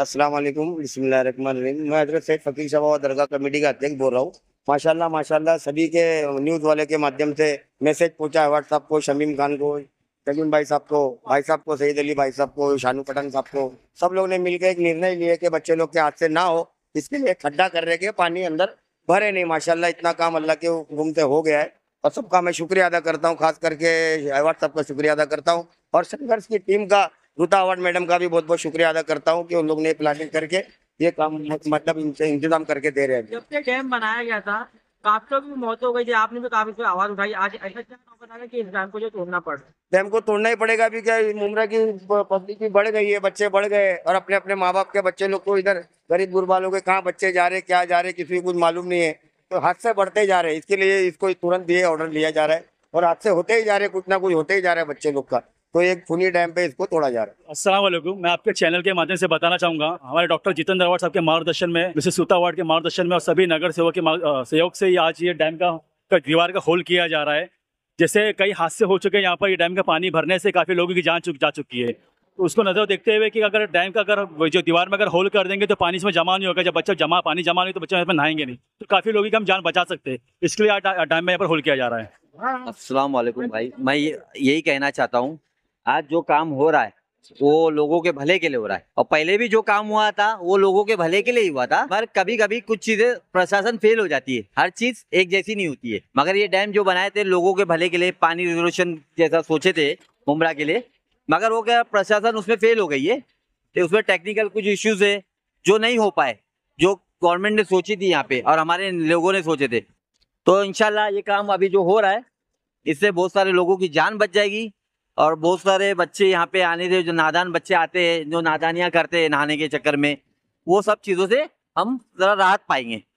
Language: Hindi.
अस्सलाम वालेकुम रहीम मैं हजरत सैद फकीर और दरगाह कमेटी का अध्यक्ष बोल रहा हूँ माशाल्लाह माशाल्लाह सभी के न्यूज़ वाले के माध्यम से मैसेज पहुँचा है व्हाट्सअप को शमीम खान को कलीम भाई साहब को भाई साहब को सईद अली भाई साहब को शानू पठान साहब को सब लोग ने मिलकर एक निर्णय लिया कि बच्चे लोग के हाथ से ना हो इसके लिए खड्डा कर रहे के पानी अंदर भरे नहीं माशाल्लाह इतना काम अल्लाह के हुक्म से हो गया है और सबका मैं शुक्रिया अदा करता हूँ खास करके व्हाट्सअप का शुक्रिया अदा करता हूँ और संघर्ष की टीम का रूता अवार्ड मैडम का भी बहुत बहुत शुक्रिया अदा करता हूँ कि उन लोग ने प्लानिंग करके ये काम मतलब इनसे इंतजाम करके दे रहे हैं जब से बनाया गया था काफी लोग मौत हो गई थी आपने भी काफी आवाज उठाई आज ऐसा डैम को जो तोड़ना पड़ डैम को तोड़ना ही पड़ेगा अभी क्या मुमरा की पब्लिक भी बढ़ गई है बच्चे बढ़ गए और अपने अपने माँ बाप के बच्चे लोग को तो इधर गरीब गुरबा लोग कहाँ बच्चे जा रहे क्या जा रहे किसी को कुछ मालूम नहीं है तो हाथ से बढ़ते जा रहे हैं इसके लिए इसको तुरंत ये ऑर्डर लिया जा रहा है और हाथ से होते ही जा रहे कुछ ना कुछ होते ही जा रहे हैं बच्चे लोग का तो एक खूनी डैम पे इसको तोड़ा जा रहा है असला मैं आपके चैनल के माध्यम से बताना चाहूंगा हमारे डॉक्टर जितन दरवाड़ साहब के मार्गदर्शन में मिसेस सूता वार्ड के मार्गदर्शन में और सभी नगर सेवक के सहयोग से आज ये डैम का दीवार का होल किया जा रहा है जैसे कई हादसे हो चुके हैं यहाँ पर ये डैम का पानी भरने से काफ़ी लोगों की जान चुक जा चुकी है तो उसको नजर देखते हुए कि अगर डैम का अगर जो दीवार में अगर होल कर देंगे तो पानी इसमें जमा नहीं होगा जब बच्चा जमा पानी जमा नहीं तो बच्चे इसमें नहाएंगे नहीं तो काफ़ी लोगों की हम जान बचा सकते हैं इसके लिए डैम में यहाँ पर होल किया जा रहा है असलम भाई मैं यही कहना चाहता हूँ आज जो काम हो रहा है वो लोगों के भले के लिए हो रहा है और पहले भी जो काम हुआ था वो लोगों के भले के लिए ही हुआ था पर कभी कभी कुछ चीजें प्रशासन फेल हो जाती है हर चीज एक जैसी नहीं होती है मगर ये डैम जो बनाए थे लोगों के भले के लिए पानी रिजोल्यूशन जैसा सोचे थे मुमरा के लिए मगर वो क्या प्रशासन उसमें फेल हो गई है तो उसमें टेक्निकल कुछ इश्यूज है जो नहीं हो पाए जो गवर्नमेंट ने सोची थी यहाँ पे और हमारे लोगों ने सोचे थे तो इनशाला ये काम अभी जो हो रहा है इससे बहुत सारे लोगों की जान बच जाएगी और बहुत सारे बच्चे यहाँ पे आने से जो नादान बच्चे आते हैं जो नादानियाँ करते हैं नहाने के चक्कर में वो सब चीज़ों से हम ज़रा राहत पाएंगे